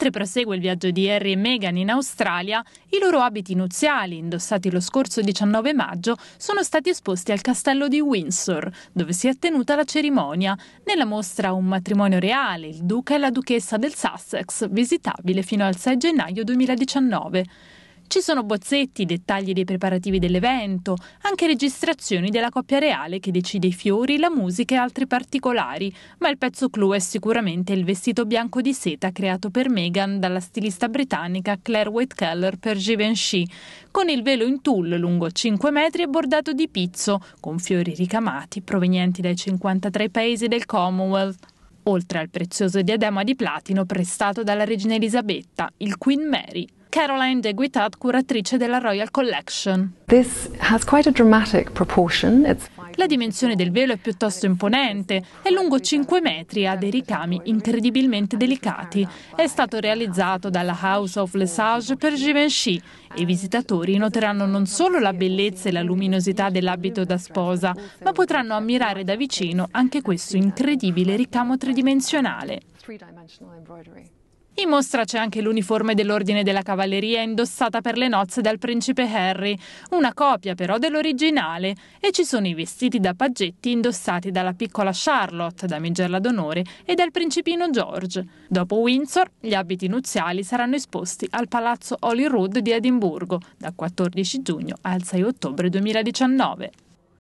Mentre prosegue il viaggio di Harry e Meghan in Australia, i loro abiti nuziali, indossati lo scorso 19 maggio, sono stati esposti al castello di Windsor, dove si è tenuta la cerimonia, nella mostra Un matrimonio reale, il duca e la duchessa del Sussex, visitabile fino al 6 gennaio 2019. Ci sono bozzetti, dettagli dei preparativi dell'evento, anche registrazioni della coppia reale che decide i fiori, la musica e altri particolari, ma il pezzo clou è sicuramente il vestito bianco di seta creato per Meghan dalla stilista britannica Claire Whitekeller per Givenchy, con il velo in tulle lungo 5 metri e bordato di pizzo, con fiori ricamati provenienti dai 53 paesi del Commonwealth oltre al prezioso diadema di platino prestato dalla regina Elisabetta, il Queen Mary, Caroline De Guitat, curatrice della Royal Collection. La dimensione del velo è piuttosto imponente, è lungo 5 metri e ha dei ricami incredibilmente delicati. È stato realizzato dalla House of Lesage per Givenchy e i visitatori noteranno non solo la bellezza e la luminosità dell'abito da sposa, ma potranno ammirare da vicino anche questo incredibile ricamo tridimensionale. In mostra c'è anche l'uniforme dell'Ordine della Cavalleria indossata per le nozze dal principe Harry, una copia però dell'originale, e ci sono i vestiti da paggetti indossati dalla piccola Charlotte, damigella d'onore, e dal principino George. Dopo Windsor, gli abiti nuziali saranno esposti al Palazzo Holyrood di Edimburgo, da 14 giugno al 6 ottobre 2019.